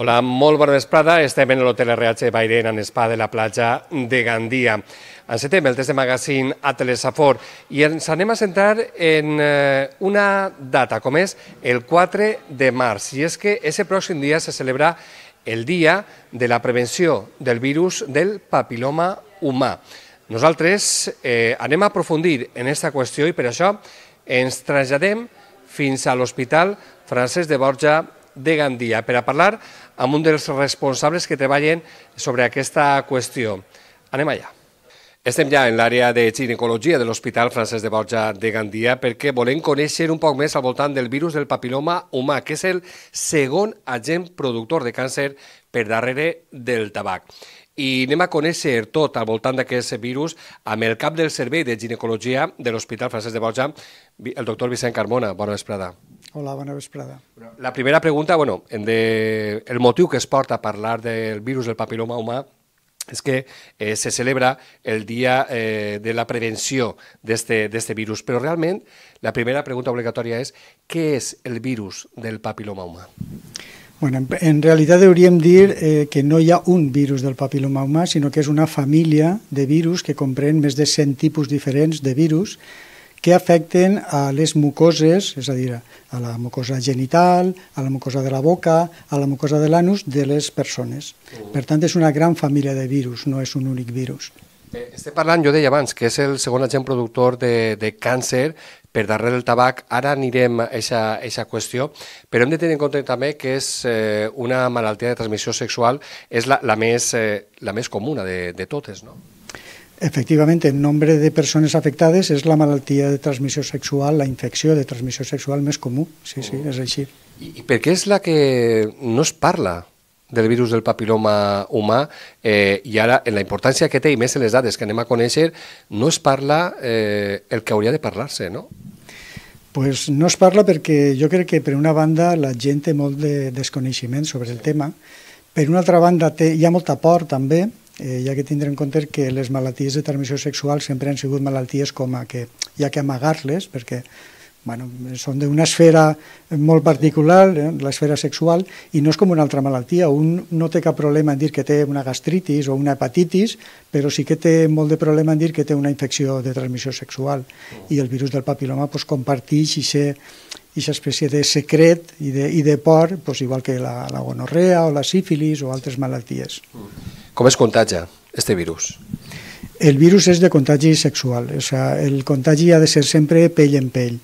Hola, molt bona vesprada. Estem en l'Hotel RH Bairén, en Spa de la platja de Gandia. setembre, el test de magazín a Telesafor i ens anem a centrar en eh, una data, com és el 4 de març. I és que aquest pròxim dia se celebra el Dia de la Prevenció del Virus del Papiloma Humà. Nosaltres eh, anem a aprofundir en aquesta qüestió i per això ens traslladem fins a l'Hospital Francesc de Borja de Gandia per a parlar amb un dels responsables que treballen sobre aquesta qüestió. Anem allà. Estem ja en l'àrea de ginecologia de l'Hospital Francesc de Borja de Gandia perquè volem conèixer un poc més al voltant del virus del papiloma humà, que és el segon agent productor de càncer per darrere del tabac. I anem a conèixer tot al voltant d'aquest virus amb el cap del Servei de Ginecologia de l'Hospital Francesc de Borja, el doctor Vicent Carmona. Bona vesprada. Hola, bona vesprada. La primera pregunta, bueno, de, el motiu que es porta a parlar del virus del papiloma humà és que eh, se celebra el dia eh, de la prevenció d'aquest virus, però realment la primera pregunta obligatòria és què és el virus del papiloma humà? Bueno, en, en realitat hauríem dir eh, que no hi ha un virus del papiloma humà, sinó que és una família de virus que comprèn més de 100 tipus diferents de virus que afecten a les mucoses, és a dir, a la mucosa genital, a la mucosa de la boca, a la mucosa de l'anus de les persones. Oh. Per tant, és una gran família de virus, no és un únic virus. Eh, estem parlant, jo deia abans, que és el segon agent productor de, de càncer per darrere del tabac. Ara anirem a aquesta qüestió, però hem de tenir en compte també que és eh, una malaltia de transmissió sexual, és la, la, més, eh, la més comuna de, de totes, no? Efectivament, el nombre de persones afectades és la malaltia de transmissió sexual, la infecció de transmissió sexual més comú. Sí, sí, oh. és així. I, i per què és la que no es parla del virus del papiloma humà eh, i ara en la importància que té i més en les dades que anem a conèixer, no es parla eh, el que hauria de parlar-se, no? Pues no es parla perquè jo crec que per una banda la gent té molt de desconeixement sobre el tema, per una altra banda té, hi ha molta por també, eh, ja que tindre en compte que les malalties de transmissió sexual sempre han sigut malalties com a que hi ha que amagar-les, perquè bueno, són d'una esfera molt particular, eh, l'esfera sexual, i no és com una altra malaltia. Un no té cap problema en dir que té una gastritis o una hepatitis, però sí que té molt de problema en dir que té una infecció de transmissió sexual. I el virus del papiloma pues, comparteix i ser aquesta espècie de secret i de, i de por, pues, igual que la, la gonorrea o la sífilis o altres malalties. Mm. Com es contagia este virus? El virus és de contagi sexual, o sigui, el contagi ha de ser sempre pell en pell.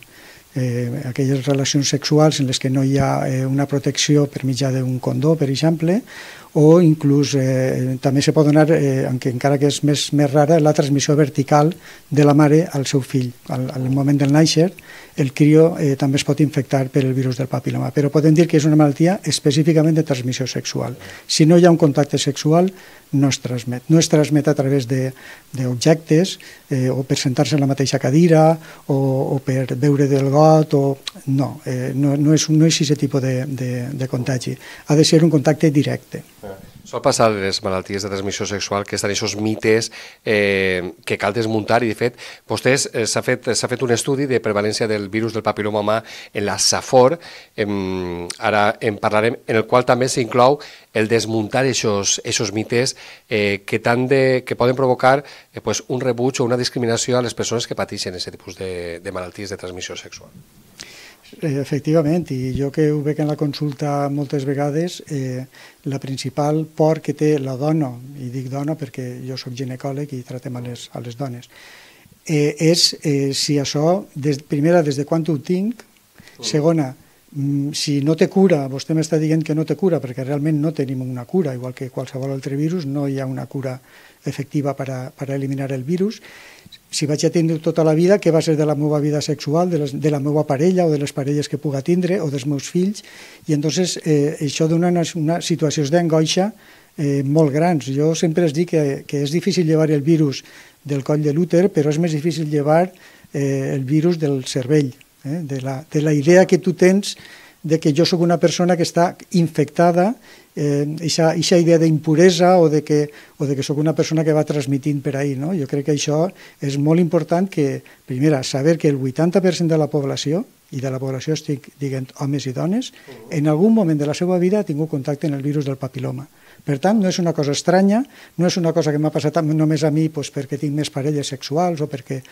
Eh, aquelles relacions sexuals en les que no hi ha eh, una protecció per mitjà d'un condó, per exemple, o inclús eh, també se pot donar, eh, aunque encara que és més, més rara, la transmissió vertical de la mare al seu fill. Al, al moment del nàixer, el crio eh, també es pot infectar per el virus del papiloma, però podem dir que és una malaltia específicament de transmissió sexual. Si no hi ha un contacte sexual, no es transmet. No es transmet a través d'objectes, eh, o per sentar-se en la mateixa cadira, o, o per veure del got, o... No, eh, no, no, és, no és aquest tipus de, de, de contagi. Ha de ser un contacte directe. Sol passar les malalties de transmissió sexual que estan aquests mites eh, que cal desmuntar i, de fet, vostès eh, s'ha fet, fet un estudi de prevalència del virus del papiloma humà en la SAFOR, em, ara en parlarem, en el qual també s'inclou el desmuntar aquests mites eh, que, tant de, que poden provocar eh, pues, un rebuig o una discriminació a les persones que pateixen aquest tipus de, de malalties de transmissió sexual. Eh, efectivament, i jo que ho veig en la consulta moltes vegades, eh, la principal por que té la dona, i dic dona perquè jo sóc ginecòleg i tratem a les, a les dones, eh, és eh, si això, des, primera, des de quan ho tinc, segona, mm, si no té cura, vostè m'està dient que no té cura, perquè realment no tenim una cura, igual que qualsevol altre virus, no hi ha una cura efectiva per a, per a eliminar el virus, si vaig a tindre tota la vida, què va ser de la meva vida sexual, de, les, de la meva parella o de les parelles que puga tindre o dels meus fills, i entonces eh, això dona unes, una situacions d'angoixa eh, molt grans. Jo sempre es dic que, que és difícil llevar el virus del coll de l'úter, però és més difícil llevar eh, el virus del cervell, eh, de, la, de la idea que tu tens de que jo sóc una persona que està infectada Eh, eixa eh, idea d'impuresa o, de que, o de que sóc una persona que va transmitint per ahir. No? Jo crec que això és molt important que, primera, saber que el 80% de la població, i de la població estic dient homes i dones, en algun moment de la seva vida ha tingut contacte amb el virus del papiloma. Per tant, no és una cosa estranya, no és una cosa que m'ha passat només a mi doncs, perquè tinc més parelles sexuals o perquè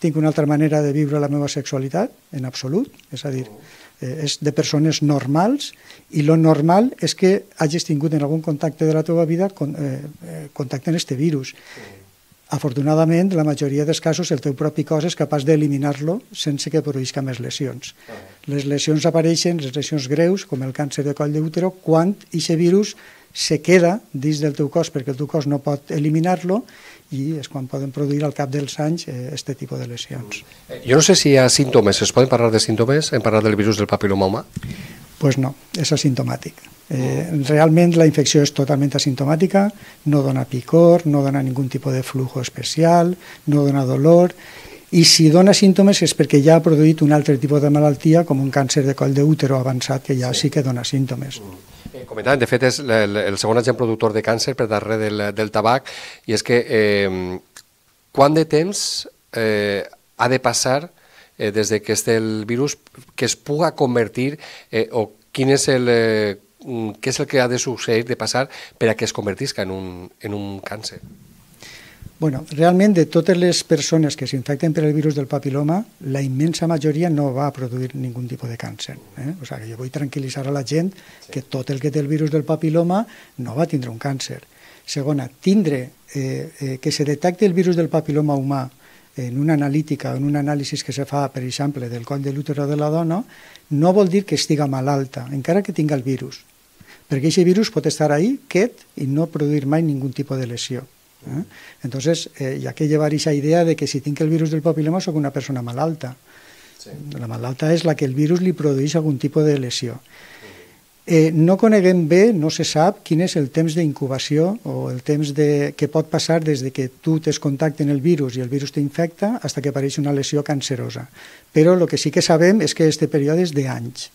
tinc una altra manera de viure la meva sexualitat, en absolut. És a dir, oh eh, és de persones normals i lo normal és que hagis tingut en algun contacte de la teva vida con, eh, eh, contacte amb este virus. Afortunadament, la majoria dels casos, el teu propi cos és capaç d'eliminar-lo sense que produïsca més lesions. Les lesions apareixen, les lesions greus, com el càncer de coll d'útero, quan aquest virus se queda dins del teu cos perquè el teu cos no pot eliminar-lo i és quan poden produir al cap dels anys aquest eh, tipus de lesions. Jo no sé si hi ha símptomes, es poden parlar de símptomes? Hem parlat del virus del papiloma humà? Pues no, és asimptomàtic. Eh, realment la infecció és totalment asimptomàtica, no dona picor, no dona ningun tipus de flujo especial, no dona dolor, i si dona símptomes és perquè ja ha produït un altre tipus de malaltia, com un càncer de coll d'útero avançat, que ja sí, sí que dona símptomes. Mm. Eh, comentàvem, de fet, és el, el segon agent productor de càncer per darrere del, del tabac, i és que eh, quant de temps eh, ha de passar eh, des de que és el virus que es puga convertir eh, o quin és el, eh, mm, què és el que ha de succeir, de passar, per a que es convertisca en un, en un càncer? Bueno, realment de totes les persones que s'infecten per el virus del papiloma, la immensa majoria no va a produir ningun tipus de càncer. Eh? O sigui, jo vull tranquil·litzar a la gent que tot el que té el virus del papiloma no va tindre un càncer. Segona, tindre eh, eh, que se detecti el virus del papiloma humà en una analítica o en un anàlisi que se fa, per exemple, del coll de l'útero de la dona, no vol dir que estiga malalta, encara que tinga el virus, perquè aquest virus pot estar ahí, quiet, i no produir mai ningun tipus de lesió. ¿eh? Entonces, eh, y hay que llevar esa idea de que si que el virus del papiloma soy una persona malalta. Sí. La malalta es la que el virus li produeix algún tipus de lesió. Eh, no coneguem bé, no se sap, quin és el temps d'incubació o el temps de, que pot passar des de que tu tens contacte amb el virus i el virus t'infecta fins que apareix una lesió cancerosa. Però el que sí que sabem és que este període és d'anys.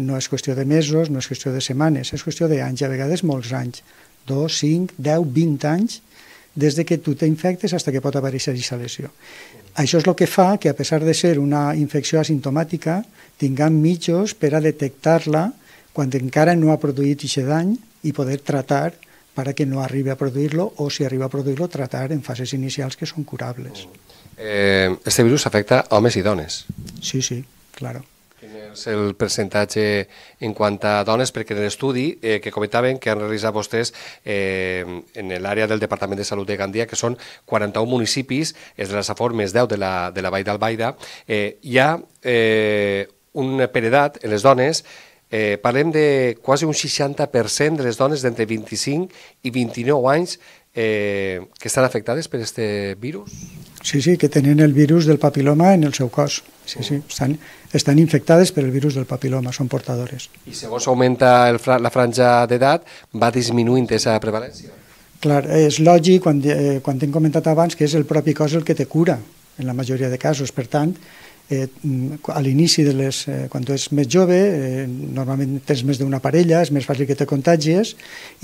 No és qüestió de mesos, no és qüestió de setmanes, és qüestió d'anys, a vegades molts anys. 2, 5, 10, 20 anys des de que tu t'infectes fins que pot aparèixer aquesta lesió. Això és el que fa que, a pesar de ser una infecció asimptomàtica, tinguem mitjos per a detectar-la quan encara no ha produït aquest dany i poder tratar perquè no arribi a produir-lo o, si arriba a produir-lo, tratar en fases inicials que són curables. Eh, este virus afecta homes i dones. Sí, sí, claro. Quin és el percentatge en quant a dones? Perquè en l'estudi eh, que comentaven que han realitzat vostès eh, en l'àrea del Departament de Salut de Gandia, que són 41 municipis, és de la Safor més 10 de la, de la Vall d'Albaida, eh, hi ha eh, una edat en les dones eh, parlem de quasi un 60% de les dones d'entre 25 i 29 anys eh, que estan afectades per aquest virus? Sí, sí, que tenen el virus del papiloma en el seu cos. Sí, sí, estan, estan infectades per el virus del papiloma, són portadores. I segons augmenta el, la franja d'edat, va disminuint aquesta prevalència? Clar, és lògic, quan, eh, quan t'hem comentat abans, que és el propi cos el que te cura, en la majoria de casos. Per tant, eh, mm, a l'inici de les... Eh, quan tu ets més jove, eh, normalment tens més d'una parella, és més fàcil que te contagies,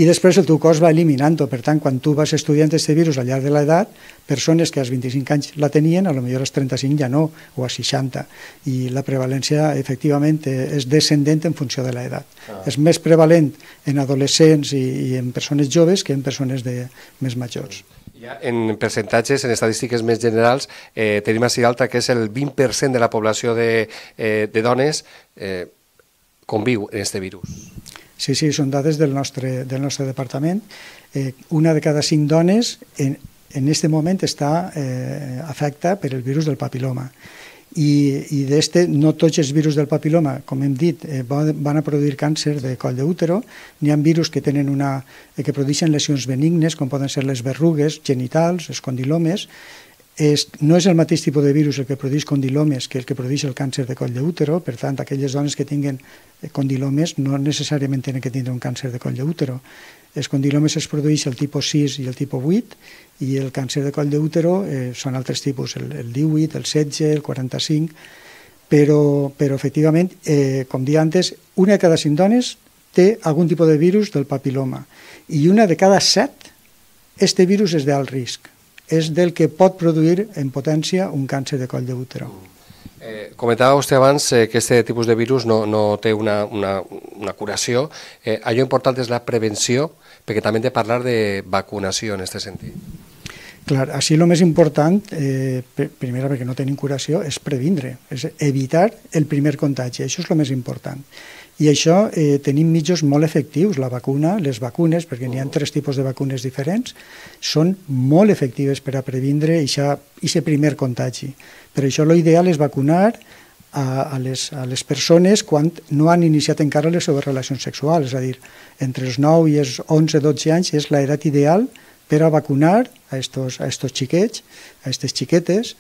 i després el teu cos va eliminant-ho. Per tant, quan tu vas estudiant aquest virus al llarg de l'edat, persones que als 25 anys la tenien, a lo millor als 35 ja no, o a 60. I la prevalència, efectivament, eh, és descendent en funció de l'edat. Ah. És més prevalent en adolescents i, i en persones joves que en persones de, més majors. Ah. Ja en percentatges, en estadístiques més generals, eh, tenim a Cialta que és el 20% de la població de, eh, de dones eh, conviu en aquest virus. Sí, sí, són dades del nostre, del nostre departament. Eh, una de cada cinc dones en, en este moment està eh, afecta per el virus del papiloma i, i d'este no tots els virus del papiloma, com hem dit, eh, van a produir càncer de coll d'útero, n'hi ha virus que, tenen una, eh, que produeixen lesions benignes, com poden ser les verrugues genitals, els condilomes, és, no és el mateix tipus de virus el que produeix condilomes que el que produeix el càncer de coll d'útero, per tant, aquelles dones que tinguen eh, condilomes no necessàriament tenen que tindre un càncer de coll d'útero. L'escondilomes es produeix el tipus 6 i el tipus 8, i el càncer de coll d'útero eh, són altres tipus, el, el 18, el 16, el 45, però, però efectivament, eh, com dia antes, una de cada cinc dones té algun tipus de virus del papiloma i una de cada set, este virus és d'alt risc, és del que pot produir en potència un càncer de coll d'útero. Mm. Eh, comentava vostè abans eh, que aquest tipus de virus no, no té una, una, una curació. Eh, allò important és la prevenció, perquè també hem de parlar de vacunació en aquest sentit. Clar, així el més important, eh, primera perquè no tenim curació, és previndre, és evitar el primer contagi, això és el més important. I això eh, tenim mitjos molt efectius, la vacuna, les vacunes, perquè n'hi ha oh. tres tipus de vacunes diferents, són molt efectives per a previndre aquest primer contagi. Per això l'ideal és vacunar a, a, les, a les persones quan no han iniciat encara les seves relacions sexuals, és a dir, entre els 9 i els 11-12 anys és l'edat ideal per per a vacunar a estos, a estos xiquets, a aquestes xiquetes,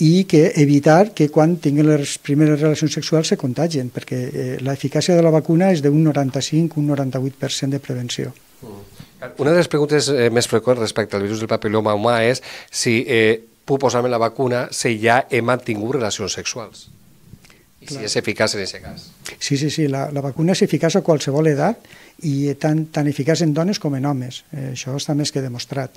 i que evitar que quan tinguin les primeres relacions sexuals se contagien, perquè eh, l'eficàcia de la vacuna és d'un 95, un 98% de prevenció. Mm. Una de les preguntes eh, més freqüents respecte al virus del papiloma humà és si eh, puc posar-me la vacuna si ja he mantingut relacions sexuals. I Clar. si és eficaç en aquest cas. Sí, sí, sí, la, la vacuna és eficaç a qualsevol edat i tan, tan eficaç en dones com en homes. Eh, això està més que demostrat.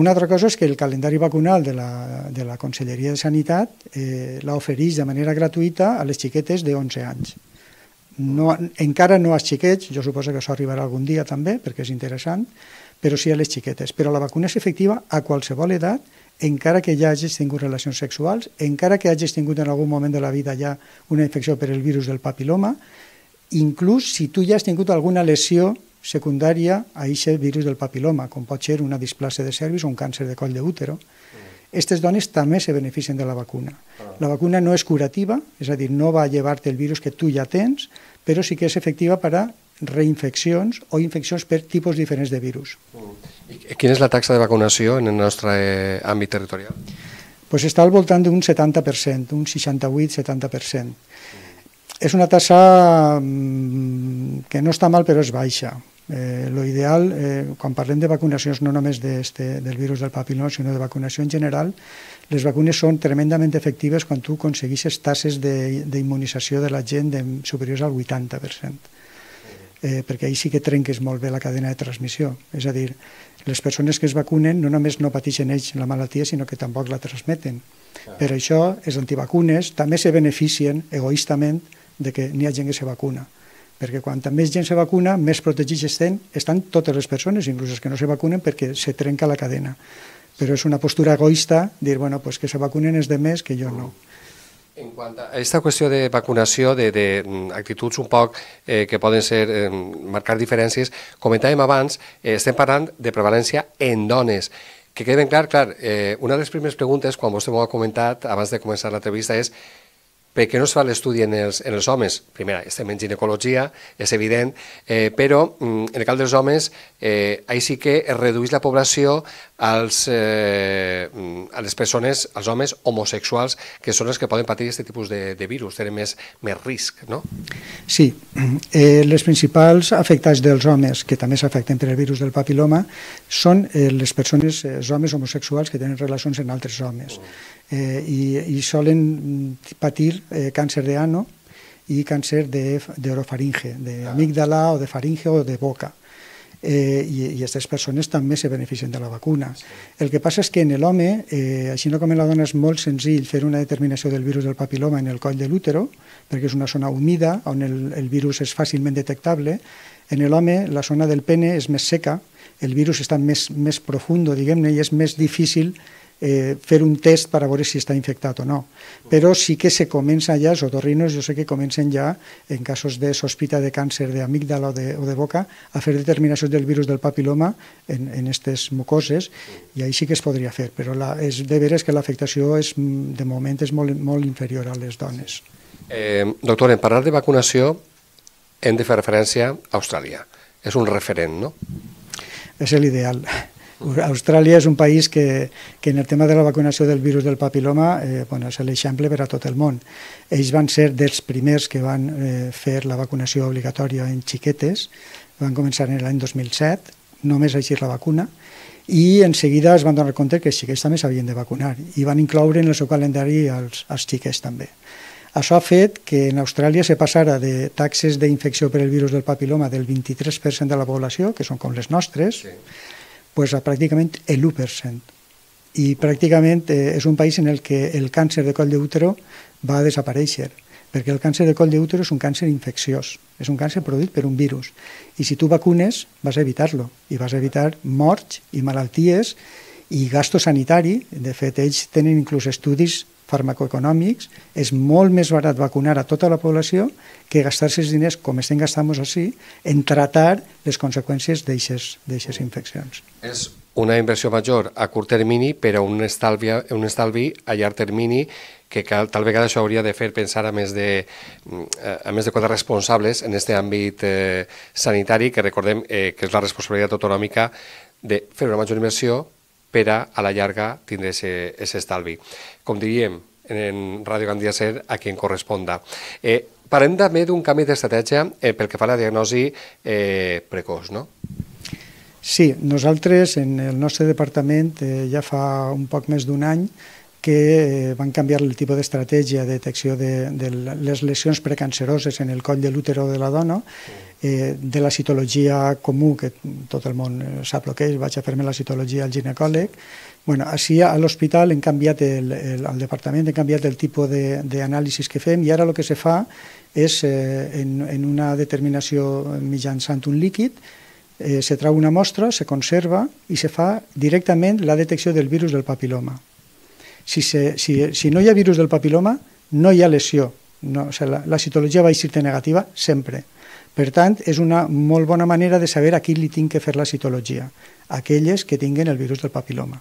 Una altra cosa és que el calendari vacunal de la, de la Conselleria de Sanitat eh, l'ofereix de manera gratuïta a les xiquetes de 11 anys. No, encara no als xiquets, jo suposo que això arribarà algun dia també, perquè és interessant, però sí a les xiquetes. Però la vacuna és efectiva a qualsevol edat encara que ja hagis tingut relacions sexuals, encara que hagis tingut en algun moment de la vida ja una infecció per el virus del papiloma, inclús si tu ja has tingut alguna lesió secundària a aquest virus del papiloma, com pot ser una displàcia de cervis o un càncer de coll d'útero. Aquestes dones també se beneficien de la vacuna. Ah. La vacuna no és curativa, és a dir, no va a llevar-te el virus que tu ja tens, però sí que és efectiva per a reinfeccions o infeccions per tipus diferents de virus. Mm. I quina és la taxa de vacunació en el nostre eh, àmbit territorial? Pues està al voltant d'un 70%, un 68-70%. Mm. És una tassa mm, que no està mal, però és baixa. Eh, lo ideal, eh, quan parlem de vacunacions no només de este, del virus del papilón, sinó de vacunació en general, les vacunes són tremendament efectives quan tu aconseguixes tasses d'immunització de, de la gent de superiors al 80% eh, perquè ahir sí que trenques molt bé la cadena de transmissió. És a dir, les persones que es vacunen no només no pateixen ells la malaltia, sinó que tampoc la transmeten. Per això els antivacunes també se beneficien egoïstament de que n'hi ha gent que se vacuna. Perquè quan també més gent se vacuna, més protegits estan, estan totes les persones, inclús els que no se vacunen, perquè se trenca la cadena. Però és una postura egoista dir, bueno, pues que se vacunen els de més que jo no. En quant a aquesta qüestió de vacunació, d'actituds mm, un poc eh, que poden ser, eh, marcar diferències, comentàvem abans, eh, estem parlant de prevalència en dones. Que quedi ben clar, clar, eh, una de les primeres preguntes, quan vostè m'ho ha comentat abans de començar l'entrevista, és per què no es fa l'estudi en, els, en els homes? Primera, estem en ginecologia, és evident, eh, però mm, en el cas dels homes, eh, ahir sí que es redueix la població als, eh, mm, a les persones, als homes homosexuals, que són els que poden patir aquest tipus de, de virus, tenen més, més risc, no? Sí, eh, les principals afectats dels homes, que també s'afecten per el virus del papiloma, són eh, les persones, eh, els homes homosexuals que tenen relacions amb altres homes. Oh eh, i, i solen mm, patir eh, càncer de ano i càncer d'orofaringe, d'amígdala ah. o de faringe o de boca. Eh, i, i aquestes persones també se beneficien de la vacuna. El que passa és que en l'home, eh, així no com en la dona, és molt senzill fer una determinació del virus del papiloma en el coll de l'útero, perquè és una zona humida on el, el virus és fàcilment detectable. En l'home, la zona del pene és més seca, el virus està més, més profund, diguem-ne, i és més difícil eh, fer un test per a veure si està infectat o no. Però sí que se comença ja, els otorrinos jo sé que comencen ja, en casos de sospita de càncer d'amígdala o, de, o de boca, a fer determinacions del virus del papiloma en, en aquestes mucoses, i ahí sí que es podria fer, però la, és de veres que l'afectació és, mm, de moment és molt, molt inferior a les dones. Eh, doctor, en parlar de vacunació hem de fer referència a Austràlia. És un referent, no? És l'ideal. Austràlia és un país que, que en el tema de la vacunació del virus del papiloma eh, bueno, és l'eixample per a tot el món. Ells van ser dels primers que van eh, fer la vacunació obligatòria en xiquetes, van començar en l'any 2007, només així la vacuna, i en seguida es van donar compte que els xiquets també s'havien de vacunar i van incloure en el seu calendari els, els xiquets també. Això ha fet que en Austràlia se passara de taxes d'infecció per el virus del papiloma del 23% de la població, que són com les nostres, sí pues a prácticamente el 1%. Y prácticamente es eh, un país en el que el càncer de coll d'útero va a desaparèixer, perquè el càncer de coll d'útero és un càncer infecciós, és un càncer produït per un virus. I si tu vacunes, vas a evitar-lo, i vas a evitar morts i malalties i gasto sanitari. De fet, ells tenen inclús estudis farmacoeconòmics, és molt més barat vacunar a tota la població que gastar-se els diners, com estem gastant així, en tratar les conseqüències d'aquestes infeccions. És una inversió major a curt termini, però un estalvi, un estalvi a llarg termini que cal, tal vegada això hauria de fer pensar a més de, a més de quatre responsables en aquest àmbit eh, sanitari, que recordem eh, que és la responsabilitat autonòmica de fer una major inversió per a, a la llarga tindre aquest estalvi. Com diríem, en Ràdio Gandia Ser, a qui en corresponda. Eh, parlem també d'un canvi d'estratègia eh, pel que fa a la diagnosi eh, precoç, no? Sí, nosaltres en el nostre departament eh, ja fa un poc més d'un any que eh, van canviar el tipus d'estratègia de detecció de, de les lesions precanceroses en el coll de l'útero de la dona, eh, de la citologia comú, que tot el món eh, sap el que és, vaig a fer-me la citologia al ginecòleg. Bueno, així a l'hospital hem canviat, el, el, al departament hem canviat el tipus d'anàlisis que fem i ara el que se fa és eh, en, en una determinació mitjançant un líquid, eh, se trau una mostra, se conserva i se fa directament la detecció del virus del papiloma si, se, si, si no hi ha virus del papiloma, no hi ha lesió. No, o sigui, la, la citologia va ser negativa sempre. Per tant, és una molt bona manera de saber a qui li tinc que fer la citologia, aquelles que tinguen el virus del papiloma.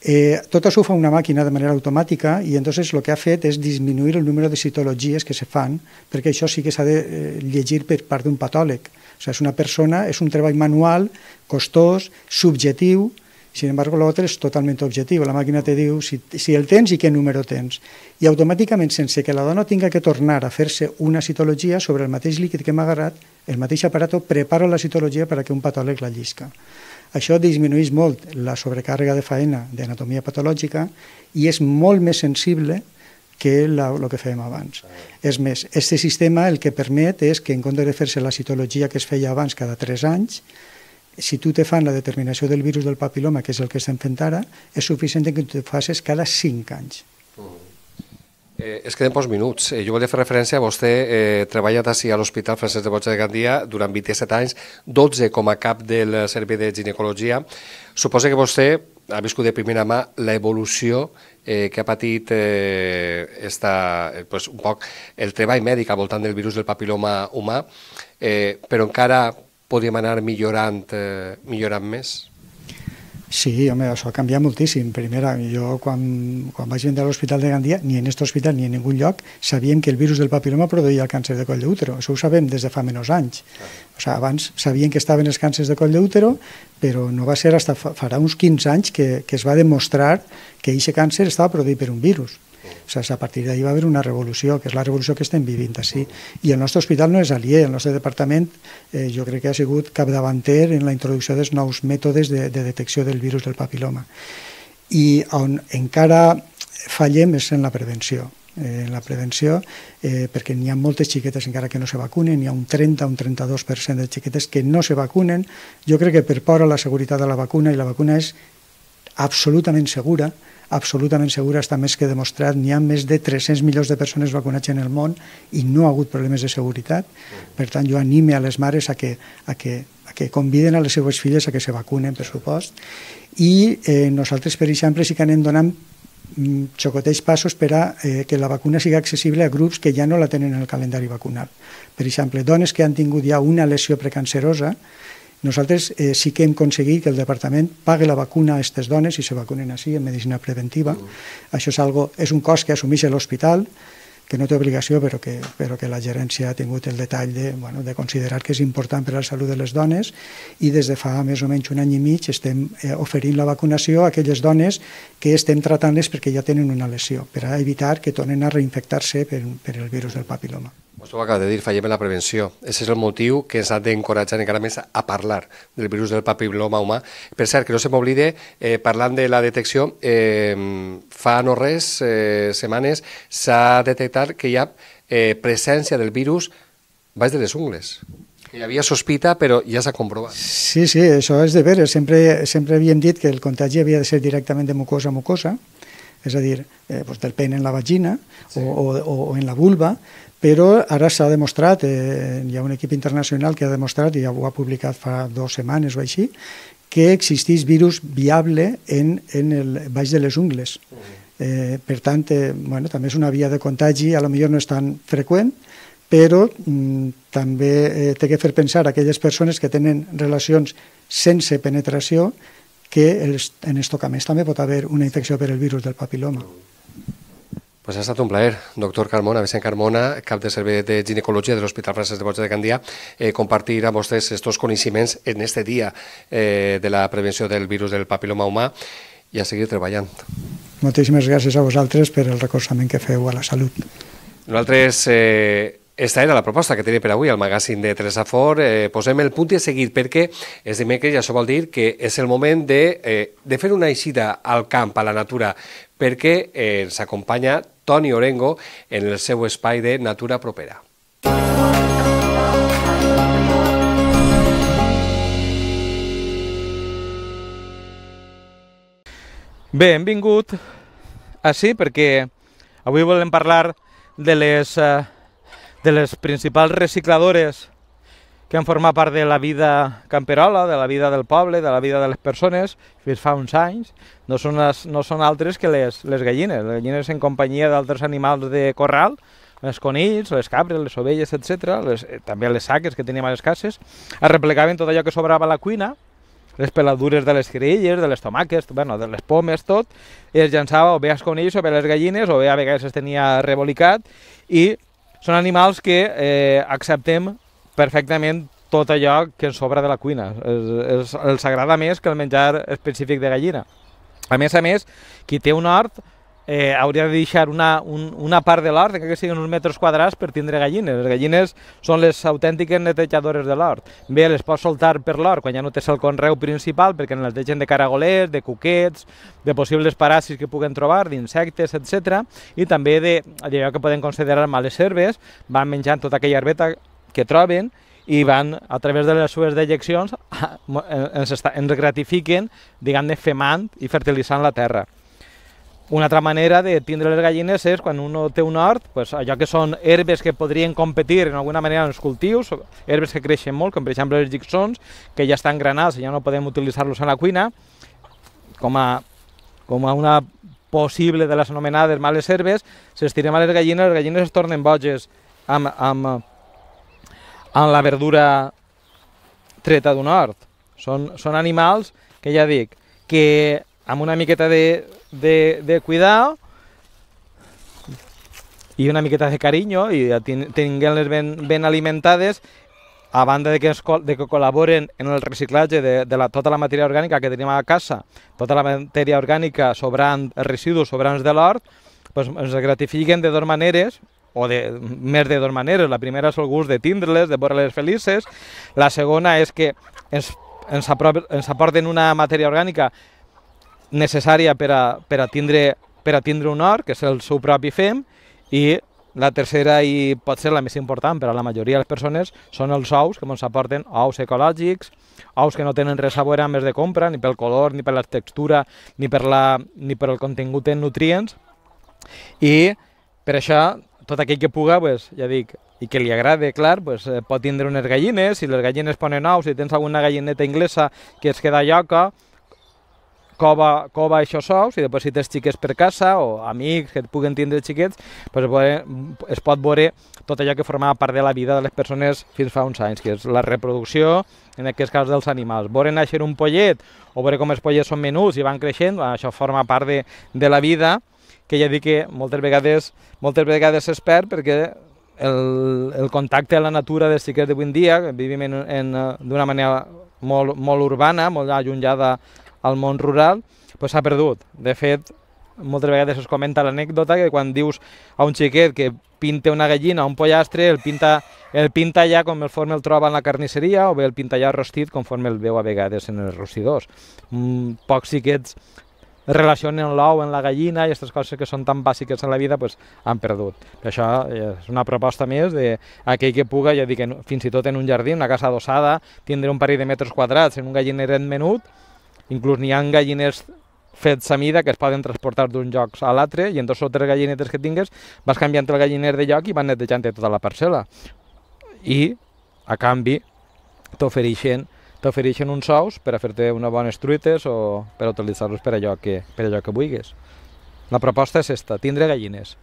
Eh, tot això ho fa una màquina de manera automàtica i entonces el que ha fet és disminuir el número de citologies que se fan, perquè això sí que s'ha de eh, llegir per part d'un patòleg. O sigui, és una persona, és un treball manual, costós, subjectiu, Sin embargo, lo és es totalmente La màquina te diu si, si el tens i quin número tens. I automàticament, sense que la dona tinga que tornar a fer-se una citologia sobre el mateix líquid que hem agarrat, el mateix aparato prepara la citologia perquè un patòleg la llisca. Això disminueix molt la sobrecàrrega de faena d'anatomia patològica i és molt més sensible que el que fèiem abans. És més, aquest sistema el que permet és que en comptes de fer-se la citologia que es feia abans cada 3 anys, si tu te fan la determinació del virus del papiloma, que és el que estem fent ara, és suficient que tu te facis cada 5 anys. Mm-hmm. Eh, es queden pocs minuts. Eh, jo volia fer referència a vostè, eh, treballat així a l'Hospital Francesc de Boig de Gandia durant 27 anys, 12 com a cap del Servei de Ginecologia. Suposa que vostè ha viscut de primera mà l'evolució eh, que ha patit eh, esta, eh, pues, un poc el treball mèdic al voltant del virus del papiloma humà, eh, però encara podríem anar millorant, eh, millorant més? Sí, home, això ha canviat moltíssim. Primera, jo quan, quan vaig vindre a l'Hospital de Gandia, ni en aquest hospital ni en ningú lloc, sabíem que el virus del papiloma produïa el càncer de coll d'útero. Això ho sabem des de fa menys anys. O sigui, abans sabien que estaven els càncers de coll d'útero, però no va ser fins farà uns 15 anys que, que es va demostrar que aquest càncer estava produït per un virus. O sigui, A partir d'ahir va haver una revolució, que és la revolució que estem vivint així. I el nostre hospital no és alié, el nostre departament eh, jo crec que ha sigut capdavanter en la introducció dels nous mètodes de, de detecció del virus del papiloma. I on encara fallem és en la prevenció eh, la prevenció, eh, perquè n'hi ha moltes xiquetes encara que no se vacunen, hi ha un 30, un 32% de xiquetes que no se vacunen. Jo crec que per por a la seguretat de la vacuna, i la vacuna és absolutament segura, absolutament segura, està més que demostrat, n'hi ha més de 300 milions de persones vacunats en el món i no ha hagut problemes de seguretat. Per tant, jo anime a les mares a que, a que, a que conviden a les seues filles a que se vacunen, per supost. I eh, nosaltres, per exemple, sí que anem donant mm, xocoteix passos per a eh, que la vacuna sigui accessible a grups que ja no la tenen en el calendari vacunal. Per exemple, dones que han tingut ja una lesió precancerosa nosaltres eh, sí que hem aconseguit que el departament pagui la vacuna a aquestes dones i se vacunen així en medicina preventiva. Mm. Això és, algo, és un cost que assumeix l'hospital, que no té obligació, però que, però que la gerència ha tingut el detall de, bueno, de considerar que és important per a la salut de les dones i des de fa més o menys un any i mig estem eh, oferint la vacunació a aquelles dones que estem tratant-les perquè ja tenen una lesió, per a evitar que tornen a reinfectar-se per, per el virus del papiloma. Això ho acaba de dir, fallem en la prevenció. Aquest és el motiu que ens ha d'encoratjar encara més a parlar del virus del papiloma humà. Per cert, que no se m'oblide, eh, parlant de la detecció, eh, fa no res, eh, setmanes, s'ha detectat que hi ha eh, presència del virus baix de les ungles. Hi havia sospita, però ja s'ha comprovat. Sí, sí, això és de veure. Sempre, sempre havíem dit que el contagi havia de ser directament de mucosa a mucosa, és a dir, eh, doncs del pen en la vagina sí. o, o, o en la vulva, però ara s'ha demostrat, eh, hi ha un equip internacional que ha demostrat, i ja ho ha publicat fa dues setmanes o així, que existeix virus viable en, en el baix de les ungles. Eh, per tant, eh, bueno, també és una via de contagi, a lo millor no és tan freqüent, però mm, també eh, té que fer pensar a aquelles persones que tenen relacions sense penetració que en en estocaments també pot haver una infecció per el virus del papiloma. Pues ha estat un plaer, doctor Carmona, Vicent Carmona, cap de servei de ginecologia de l'Hospital Francesc de Boja de Gandia, eh, compartir amb vostès estos coneixements en este dia eh, de la prevenció del virus del papiloma humà i a seguir treballant. Moltíssimes gràcies a vosaltres per el recolzament que feu a la salut. Nosaltres eh, esta era la proposta que tenia per avui al magazín de Teresa Fort. Eh, posem el punt i a seguir perquè és dimecres i això vol dir que és el moment de, eh, de fer una eixida al camp, a la natura, perquè eh, ens acompanya Toni Orengo en el seu espai de Natura Propera. Bé, benvingut així perquè avui volem parlar de les eh, de les principals recicladores que han format part de la vida camperola, de la vida del poble, de la vida de les persones, fins fa uns anys, no són, les, no són altres que les, les gallines. Les gallines en companyia d'altres animals de corral, els conills, les cabres, les ovelles, etc., les, eh, també les saques que teníem a les cases, arreplegaven tot allò que sobrava a la cuina, les peladures de les creïlles, de les tomaques, bueno, de les pomes, tot, i es llançava o bé als conills o bé les gallines, o bé a vegades es tenia rebolicat, i són animals que eh, acceptem perfectament tot allò que ens sobra de la cuina. Es, es, els agrada més que el menjar específic de gallina. A més a més, qui té un hort eh, hauria de deixar una, un, una part de l'hort, que siguin uns metres quadrats, per tindre gallines. Les gallines són les autèntiques netejadores de l'hort. Bé, les pots soltar per l'hort quan ja no tens el conreu principal, perquè en les deixen de caragolers, de cuquets, de possibles paràsits que puguen trobar, d'insectes, etc. I també de allò que poden considerar males herbes, van menjant tota aquella herbeta que troben i van, a través de les seves dejeccions, eh, ens, està, ens gratifiquen, diguem-ne, femant i fertilitzant la terra. Una altra manera de tindre les gallines és quan un té un hort, pues, allò que són herbes que podrien competir en alguna manera en els cultius, herbes que creixen molt, com per exemple els gicsons, que ja estan granats i ja no podem utilitzar-los en la cuina, com a, com a una possible de les anomenades males herbes, tirem a les gallines, les gallines es tornen boges amb, amb, amb la verdura treta d'un hort. Són, són animals que ja dic, que amb una miqueta de de, de cuidado i una miqueta de carinyo i tinguem-les ben, ben alimentades a banda de que, es, de que col·laboren en el reciclatge de, de la, tota la matèria orgànica que tenim a casa, tota la matèria orgànica sobrant, residus sobrants de l'hort, doncs ens gratifiquen de dues maneres, o de, més de dues maneres. La primera és el gust de tindre-les, de veure-les felices. La segona és que ens, ens, aprop, ens aporten una matèria orgànica necessària per a, per a, tindre, per a tindre un or, que és el seu propi fem, i la tercera i pot ser la més important per a la majoria de les persones són els ous que ens aporten ous ecològics, ous que no tenen res a veure més de compra, ni pel color, ni per la textura, ni per, la, ni per el contingut en nutrients. I per això tot aquell que puga, pues, ja dic, i que li agrade, clar, pues, eh, pot tindre unes gallines, si les gallines ponen ous, si tens alguna gallineta inglesa que es queda lloca, cova, cova això sols i després si tens xiquets per casa o amics que et puguen tindre xiquets, pues es, pot, es pot veure tot allò que formava part de la vida de les persones fins fa uns anys, que és la reproducció, en aquest cas dels animals. Vore naixer un pollet o veure com els pollets són menuts i van creixent, això forma part de, de la vida, que ja dic que moltes vegades moltes vegades es perd perquè el, el contacte amb la natura dels xiquets d'avui en dia, que vivim d'una manera molt, molt urbana, molt allunyada al món rural, doncs s'ha perdut. De fet, moltes vegades es comenta l'anècdota que quan dius a un xiquet que pinta una gallina, o un pollastre, el pinta, el pinta ja conforme el troba en la carnisseria o bé el pinta ja rostit conforme el veu a vegades en els rostidors. Mm, pocs xiquets relacionen l'ou en la gallina i aquestes coses que són tan bàsiques en la vida pues, han perdut. Això eh, és una proposta més d'aquell que puga, ja dic, fins i tot en un jardí, una casa adossada, tindre un parell de metres quadrats en un gallineret menut, Inclús n'hi ha galliners fets a mida que es poden transportar d'un lloc a l'altre i en dos o tres gallinetes que tingues vas canviant el galliner de lloc i van netejant tota la parcel·la. I, a canvi, t'ofereixen t'ofereixen uns sous per a fer-te unes bones truites o per utilitzar-los per allò que, per allò que vulguis. La proposta és esta, tindre gallines.